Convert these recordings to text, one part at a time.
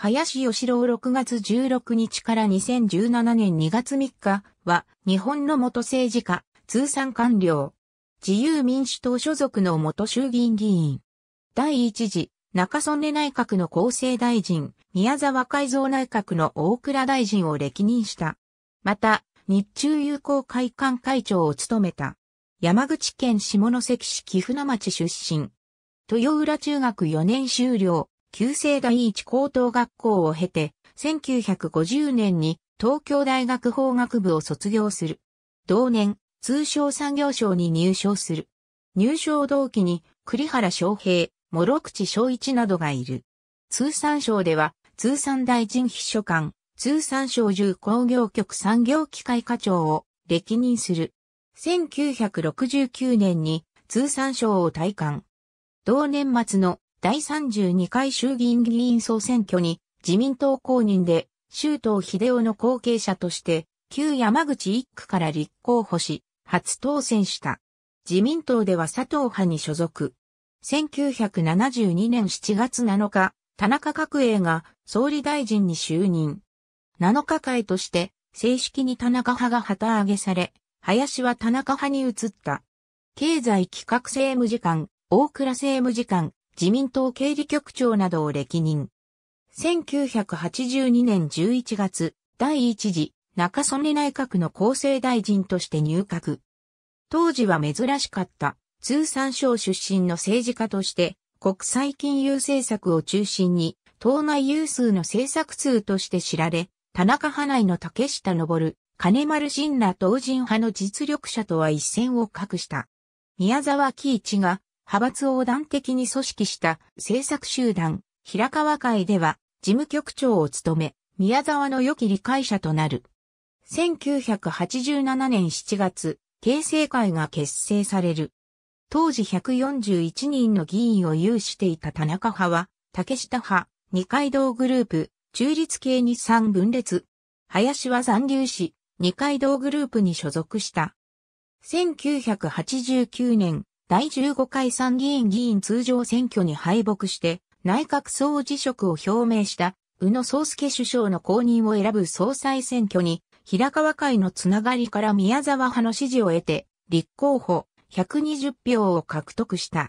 林義郎6月16日から2017年2月3日は日本の元政治家、通産官僚、自由民主党所属の元衆議院議員。第一次、中曽根内閣の厚生大臣、宮沢改造内閣の大倉大臣を歴任した。また、日中友好会館会長を務めた。山口県下関市貴船町出身。豊浦中学4年修了。旧制第一高等学校を経て、1950年に東京大学法学部を卒業する。同年、通商産業省に入省する。入省同期に栗原昌平、諸口昌一などがいる。通産省では、通産大臣秘書官、通産省重工業局産業機械課長を歴任する。1969年に通産省を退官。同年末の第32回衆議院議員総選挙に自民党公認で周東秀夫の後継者として旧山口一区から立候補し初当選した。自民党では佐藤派に所属。1972年7月7日、田中角栄が総理大臣に就任。7日会として正式に田中派が旗揚げされ、林は田中派に移った。経済企画政務次官、大倉政務次官、自民党経理局長などを歴任。1982年11月、第一次中曽根内閣の厚生大臣として入閣。当時は珍しかった通産省出身の政治家として国際金融政策を中心に党内有数の政策通として知られ、田中派内の竹下登、金丸信ら当人派の実力者とは一線を画した。宮沢喜一が派閥を横断的に組織した政策集団、平川会では事務局長を務め、宮沢の良き理解者となる。1987年7月、形成会が結成される。当時141人の議員を有していた田中派は、竹下派、二階堂グループ、中立系に3分裂。林は残留し、二階堂グループに所属した。1989年、第15回参議院議員通常選挙に敗北して内閣総辞職を表明した宇野宗介首相の後任を選ぶ総裁選挙に平川会のつながりから宮沢派の支持を得て立候補120票を獲得した。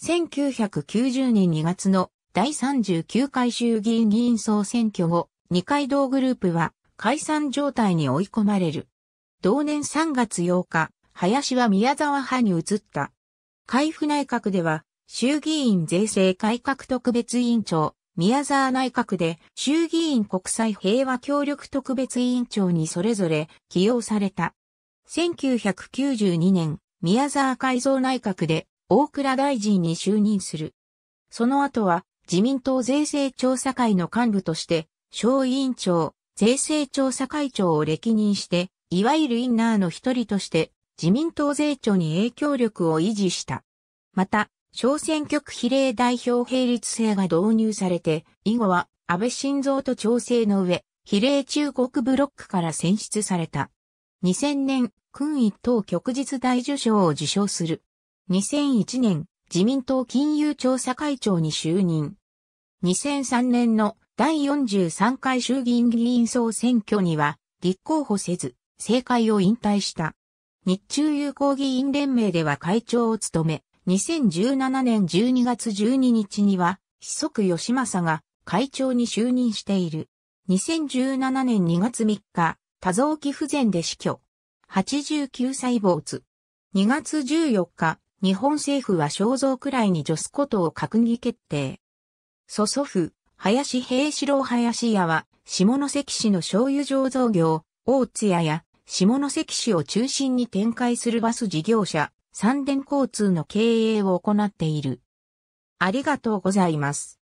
1990年2月の第39回衆議院議員総選挙後、二階堂グループは解散状態に追い込まれる。同年3月8日、林は宮沢派に移った。海部内閣では、衆議院税制改革特別委員長、宮沢内閣で衆議院国際平和協力特別委員長にそれぞれ起用された。1992年、宮沢改造内閣で大倉大臣に就任する。その後は自民党税制調査会の幹部として小委員長、税制調査会長を歴任して、いわゆるインナーの一人として自民党税調に影響力を維持した。また、小選挙区比例代表並立制が導入されて、以後は安倍晋三と調整の上、比例中国ブロックから選出された。2000年、君一等旭日大受賞を受賞する。2001年、自民党金融調査会長に就任。2003年の第43回衆議院議員総選挙には立候補せず、政界を引退した。日中友好議員連盟では会長を務め、2017年12月12日には、よしまさが会長に就任している。2017年2月3日、多臓器不全で死去。89歳没。2月14日、日本政府は肖像くらいに除すことを閣議決定。祖祖父、林平四郎林家は、下関市の醤油醸造業、大津屋や下関市を中心に展開するバス事業者、三電交通の経営を行っている。ありがとうございます。